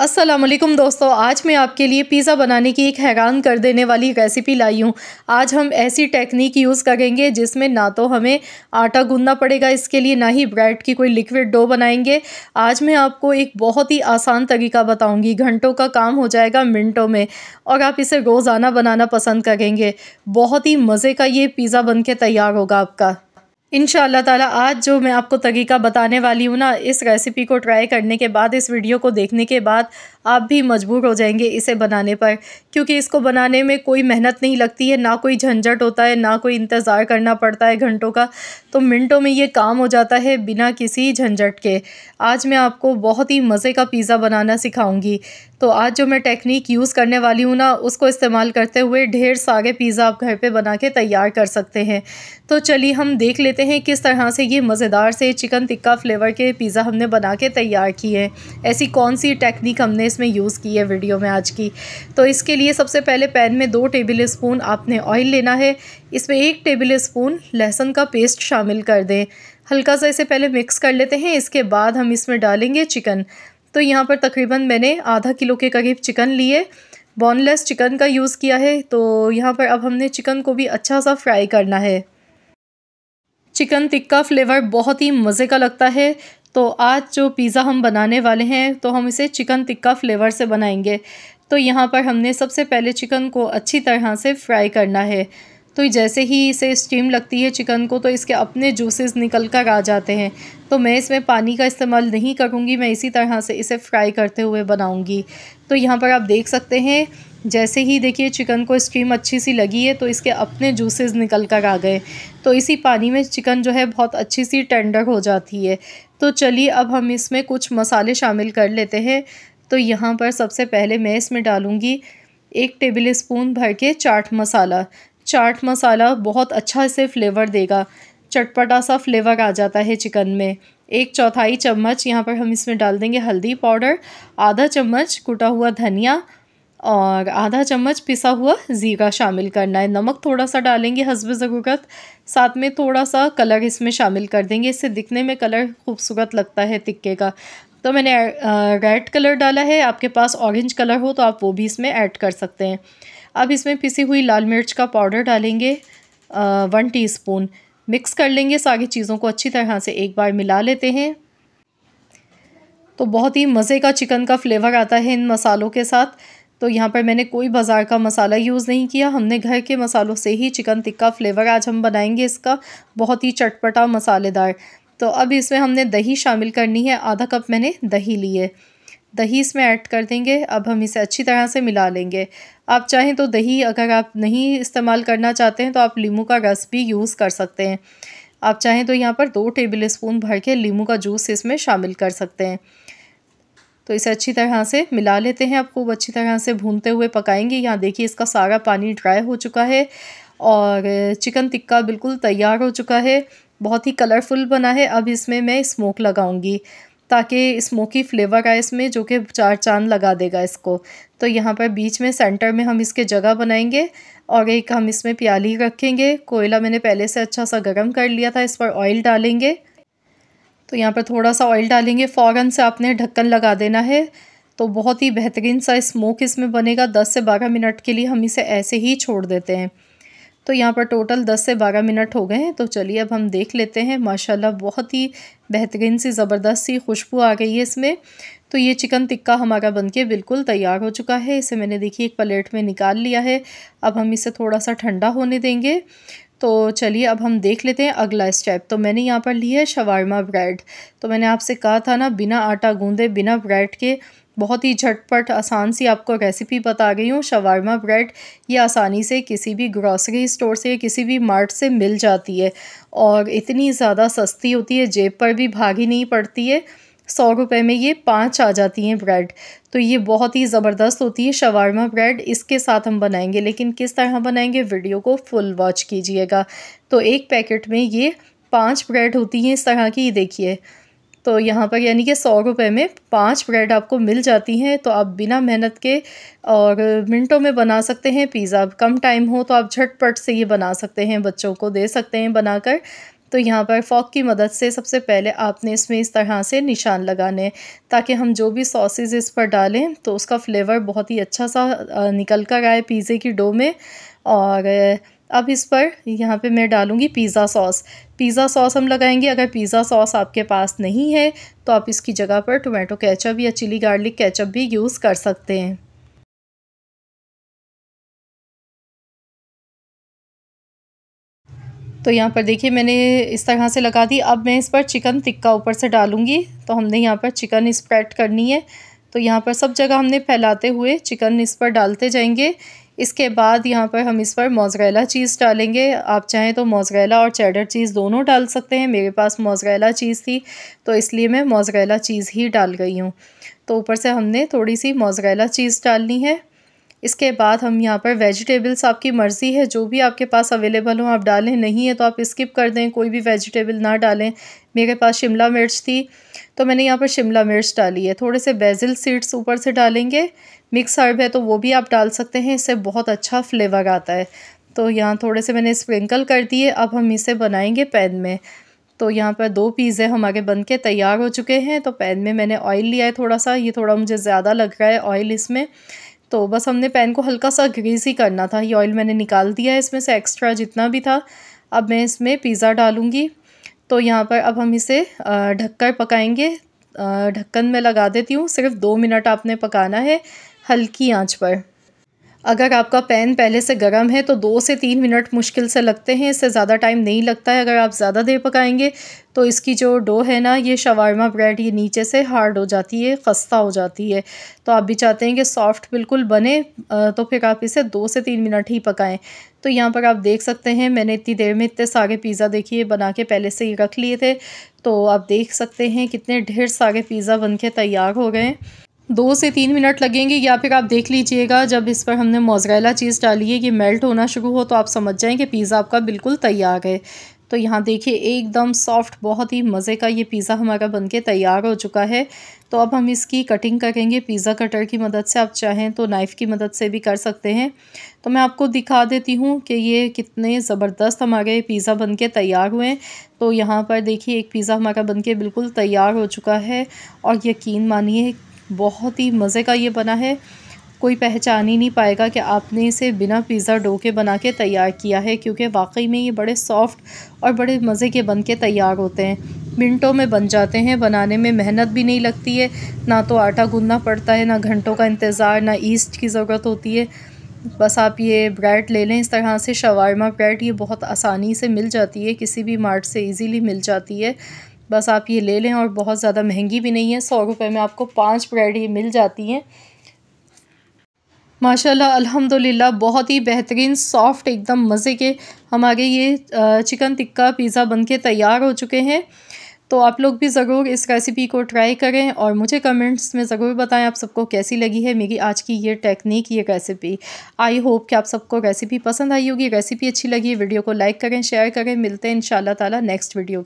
असलम दोस्तों आज मैं आपके लिए पिज़्ज़ा बनाने की एक हैरान कर देने वाली रेसिपी लाई हूँ आज हम ऐसी टेक्निक यूज़ करेंगे जिसमें ना तो हमें आटा गूंदना पड़ेगा इसके लिए ना ही ब्रेड की कोई लिक्विड डो बनाएंगे आज मैं आपको एक बहुत ही आसान तरीका बताऊँगी घंटों का काम हो जाएगा मिनटों में और आप इसे रोज़ाना बनाना पसंद करेंगे बहुत ही मज़े का ये पिज़्ज़ा बन के तैयार होगा आपका इन ताला आज जो मैं आपको तरीका बताने वाली हूँ ना इस रेसिपी को ट्राई करने के बाद इस वीडियो को देखने के बाद आप भी मजबूर हो जाएंगे इसे बनाने पर क्योंकि इसको बनाने में कोई मेहनत नहीं लगती है ना कोई झंझट होता है ना कोई इंतज़ार करना पड़ता है घंटों का तो मिनटों में ये काम हो जाता है बिना किसी झंझट के आज मैं आपको बहुत ही मज़े का पिज़्ज़ा बनाना सिखाऊँगी तो आज जो मैं टेक्निक यूज़ करने वाली हूँ ना उसको इस्तेमाल करते हुए ढेर सारे पिज़्ज़ा आप घर पे बना के तैयार कर सकते हैं तो चलिए हम देख लेते हैं किस तरह से ये मज़ेदार से चिकन टिक्का फ्लेवर के पिज़्ज़ा हमने बना के तैयार किए हैं ऐसी कौन सी टेक्निक हमने इसमें यूज़ की है वीडियो में आज की तो इसके लिए सबसे पहले पैन में दो टेबल स्पून आपने ऑयल लेना है इसमें एक टेबल स्पून लहसुन का पेस्ट शामिल कर दें हल्का सा इसे पहले मिक्स कर लेते हैं इसके बाद हम इसमें डालेंगे चिकन तो यहाँ पर तकरीबन मैंने आधा किलो के करीब चिकन लिए बोनलेस चिकन का यूज़ किया है तो यहाँ पर अब हमने चिकन को भी अच्छा सा फ्राई करना है चिकन टिक्का फ्लेवर बहुत ही मज़े का लगता है तो आज जो पिज़्ज़ा हम बनाने वाले हैं तो हम इसे चिकन टिक्का फ्लेवर से बनाएंगे तो यहाँ पर हमने सबसे पहले चिकन को अच्छी तरह से फ्राई करना है तो जैसे ही इसे स्टीम लगती है चिकन को तो इसके अपने जूसेस निकल कर आ जाते हैं तो मैं इसमें पानी का इस्तेमाल नहीं करूँगी मैं इसी तरह से इसे फ्राई करते हुए बनाऊँगी तो यहाँ पर आप देख सकते हैं जैसे ही देखिए चिकन को स्टीम अच्छी सी लगी है तो इसके अपने जूसेस निकल कर आ गए तो इसी पानी में चिकन जो है बहुत अच्छी सी टेंडर हो जाती है तो चलिए अब हम इसमें कुछ मसाले शामिल कर लेते हैं तो यहाँ पर सबसे पहले मैं इसमें डालूँगी एक टेबल स्पून भर के चाट मसाला चाट मसाला बहुत अच्छा इसे फ्लेवर देगा चटपटा सा फ्लेवर आ जाता है चिकन में एक चौथाई चम्मच यहाँ पर हम इसमें डाल देंगे हल्दी पाउडर आधा चम्मच कुटा हुआ धनिया और आधा चम्मच पिसा हुआ ज़ीरा शामिल करना है नमक थोड़ा सा डालेंगे हसब ज़रूरत साथ में थोड़ा सा कलर इसमें शामिल कर देंगे इससे दिखने में कलर खूबसूरत लगता है टिक्के का तो मैंने रेड कलर डाला है आपके पास ऑरेंज कलर हो तो आप वो भी इसमें ऐड कर सकते हैं अब इसमें पिसी हुई लाल मिर्च का पाउडर डालेंगे वन टी मिक्स कर लेंगे सारी चीज़ों को अच्छी तरह से एक बार मिला लेते हैं तो बहुत ही मज़े का चिकन का फ्लेवर आता है इन मसालों के साथ तो यहाँ पर मैंने कोई बाज़ार का मसाला यूज़ नहीं किया हमने घर के मसालों से ही चिकन टिक्का फ्लेवर आज हम बनाएंगे इसका बहुत ही चटपटा मसालेदार तो अब इसमें हमने दही शामिल करनी है आधा कप मैंने दही ली है दही इसमें ऐड कर देंगे अब हम इसे अच्छी तरह से मिला लेंगे आप चाहें तो दही अगर आप नहीं इस्तेमाल करना चाहते हैं तो आप लीमू का रस भी यूज़ कर सकते हैं आप चाहें तो यहाँ पर दो टेबल स्पून भर के लीमू का जूस इसमें शामिल कर सकते हैं तो इसे अच्छी तरह से मिला लेते हैं आप खूब अच्छी तरह से भूनते हुए पकाएंगे यहाँ देखिए इसका सारा पानी ड्राई हो चुका है और चिकन टिक्का बिल्कुल तैयार हो चुका है बहुत ही कलरफुल बना है अब इसमें मैं स्मोक लगाऊंगी ताकि स्मोकी फ्लेवर आए इसमें जो कि चार चांद लगा देगा इसको तो यहाँ पर बीच में सेंटर में हम इसके जगह बनाएंगे और एक हम इसमें प्याली रखेंगे कोयला मैंने पहले से अच्छा सा गर्म कर लिया था इस पर ऑयल डालेंगे तो यहाँ पर थोड़ा सा ऑयल डालेंगे फ़ौरन से आपने ढक्कन लगा देना है तो बहुत ही बेहतरीन सा स्मोक इसमें बनेगा दस से बारह मिनट के लिए हम इसे ऐसे ही छोड़ देते हैं तो यहाँ पर टोटल 10 से 12 मिनट हो गए हैं तो चलिए अब हम देख लेते हैं माशाल्लाह बहुत ही बेहतरीन सी ज़बरदस्त सी खुशबू आ गई है इसमें तो ये चिकन टिक्का हमारा बनके बिल्कुल तैयार हो चुका है इसे मैंने देखिए एक प्लेट में निकाल लिया है अब हम इसे थोड़ा सा ठंडा होने देंगे तो चलिए अब हम देख लेते हैं अगला स्टेप तो मैंने यहाँ पर लिया है शवारमा ब्रेड तो मैंने आपसे कहा था ना बिना आटा गूंदे बिना ब्रेड के बहुत ही झटपट आसान सी आपको रेसिपी बता रही हूँ शवारमा ब्रेड ये आसानी से किसी भी ग्रॉसरी स्टोर से किसी भी मार्ट से मिल जाती है और इतनी ज़्यादा सस्ती होती है जेब पर भी भागी नहीं पड़ती है सौ रुपए में ये पाँच आ जाती हैं ब्रेड तो ये बहुत ही ज़बरदस्त होती है शवारमा ब्रेड इसके साथ हम बनाएंगे लेकिन किस तरह बनाएंगे वीडियो को फुल वॉच कीजिएगा तो एक पैकेट में ये पाँच ब्रेड होती हैं इस तरह की देखिए तो यहाँ पर यानी कि सौ रुपये में पाँच ब्रेड आपको मिल जाती हैं तो आप बिना मेहनत के और मिनटों में बना सकते हैं पिज़्ज़ा कम टाइम हो तो आप झटपट से ये बना सकते हैं बच्चों को दे सकते हैं बनाकर तो यहाँ पर फॉक की मदद से सबसे पहले आपने इसमें इस तरह से निशान लगाने ताकि हम जो भी सॉसेज इस पर डालें तो उसका फ्लेवर बहुत ही अच्छा सा निकल कर आए पिज़्ज़े की डो में और अब इस पर यहाँ पे मैं डालूँगी पिज़्ज़ा सॉस पिज़्ज़ा सॉस हम लगाएंगे अगर पिज़्ज़ा सॉस आपके पास नहीं है तो आप इसकी जगह पर टोमेटो केचप या चिली गार्लिक केचप भी यूज़ कर सकते हैं तो यहाँ पर देखिए मैंने इस तरह से लगा दी अब मैं इस पर चिकन टिक्का ऊपर से डालूँगी तो हमने यहाँ पर चिकन स्प्रेड करनी है तो यहाँ पर सब जगह हमने फैलाते हुए चिकन इस पर डालते जाएंगे इसके बाद यहाँ पर हम इस पर मोजरेला चीज़ डालेंगे आप चाहें तो मोजरेला और चैडर चीज़ दोनों डाल सकते हैं मेरे पास मोजरेला चीज़ थी तो इसलिए मैं मोजरेला चीज़ ही डाल गई हूँ तो ऊपर से हमने थोड़ी सी मोजरेला चीज़ डालनी है इसके बाद हम यहाँ पर वेजिटेबल्स आपकी मर्ज़ी है जो भी आपके पास अवेलेबल हो आप डालें नहीं है तो आप स्किप कर दें कोई भी वेजिटेबल ना डालें मेरे पास शिमला मिर्च थी तो मैंने यहाँ पर शिमला मिर्च डाली है थोड़े से बेजिल सीड्स ऊपर से डालेंगे मिक्स हर्ब है तो वो भी आप डाल सकते हैं इससे बहुत अच्छा फ्लेवर आता है तो यहाँ थोड़े से मैंने स्प्रिंकल कर दिए अब हम इसे बनाएंगे पैन में तो यहाँ पर दो पीज़े हमारे बन के तैयार हो चुके हैं तो पैन में मैंने ऑयल लिया है थोड़ा सा ये थोड़ा मुझे ज़्यादा लग रहा है ऑयल इसमें तो बस हमने पैन को हल्का सा ग्रीसी करना था ये ऑयल मैंने निकाल दिया है इसमें से एक्स्ट्रा जितना भी था अब मैं इसमें पिज़्ज़ा डालूँगी तो यहाँ पर अब हम इसे ढककर पकाएंगे ढक्कन में लगा देती हूँ सिर्फ दो मिनट आपने पकाना है हल्की आंच पर अगर आपका पैन पहले से गर्म है तो दो से तीन मिनट मुश्किल से लगते हैं इससे ज़्यादा टाइम नहीं लगता है अगर आप ज़्यादा देर पकाएंगे तो इसकी जो डो है ना ये शवारमा ब्रेड ये नीचे से हार्ड हो जाती है खस्ता हो जाती है तो आप भी चाहते हैं कि सॉफ्ट बिल्कुल बने तो फिर आप इसे दो से तीन मिनट ही पकाएं तो यहाँ पर आप देख सकते हैं मैंने इतनी देर में इतने सारे पिज़्ज़ा देखिए बना के पहले से ही रख लिए थे तो आप देख सकते हैं कितने ढेर सारे पिज़्ज़ा बन के तैयार हो गए दो से तीन मिनट लगेंगे या फिर आप देख लीजिएगा जब इस पर हमने मोजरेला चीज़ डाली है ये मेल्ट होना शुरू हो तो आप समझ जाएँ कि पिज़्ज़ा आपका बिल्कुल तैयार है तो यहाँ देखिए एकदम सॉफ्ट बहुत ही मज़े का ये पिज़्ज़ा हमारा बनके तैयार हो चुका है तो अब हम इसकी कटिंग करेंगे पिज़्ज़ा कटर की मदद से आप चाहें तो नाइफ़ की मदद से भी कर सकते हैं तो मैं आपको दिखा देती हूँ कि ये कितने ज़बरदस्त हमारे पिज़्ज़ा बनके तैयार हुए हैं तो यहाँ पर देखिए एक पिज़्ज़ा हमारा के बिल्कुल तैयार हो चुका है और यकीन मानिए बहुत ही मज़े का ये बना है कोई पहचान ही नहीं पाएगा कि आपने इसे बिना पिज़्ज़ा डो के बना के तैयार किया है क्योंकि वाकई में ये बड़े सॉफ्ट और बड़े मज़े के बन के तैयार होते हैं मिनटों में बन जाते हैं बनाने में मेहनत भी नहीं लगती है ना तो आटा गूंदना पड़ता है ना घंटों का इंतज़ार ना ईस्ट की ज़रूरत होती है बस आप ये ब्रेड ले लें इस तरह से शवारमा ब्रेड ये बहुत आसानी से मिल जाती है किसी भी मार्ट से ईज़िली मिल जाती है बस आप ये ले लें और बहुत ज़्यादा महंगी भी नहीं है सौ रुपये में आपको पाँच ब्रेड ये मिल जाती हैं माशाल्लाह अल्हम्दुलिल्लाह बहुत ही बेहतरीन सॉफ्ट एकदम मज़े के हमारे ये चिकन टिक्का पिज़्ज़ा बनके तैयार हो चुके हैं तो आप लोग भी ज़रूर इस रेसिपी को ट्राई करें और मुझे कमेंट्स में ज़रूर बताएं आप सबको कैसी लगी है मेरी आज की ये टेक्निक ये रेसिपी आई होप कि आप सबको रेसिपी पसंद आई होगी रेसिपी अच्छी लगी वीडियो को लाइक करें शेयर करें मिलते हैं इन ताला नेक्स्ट वीडियो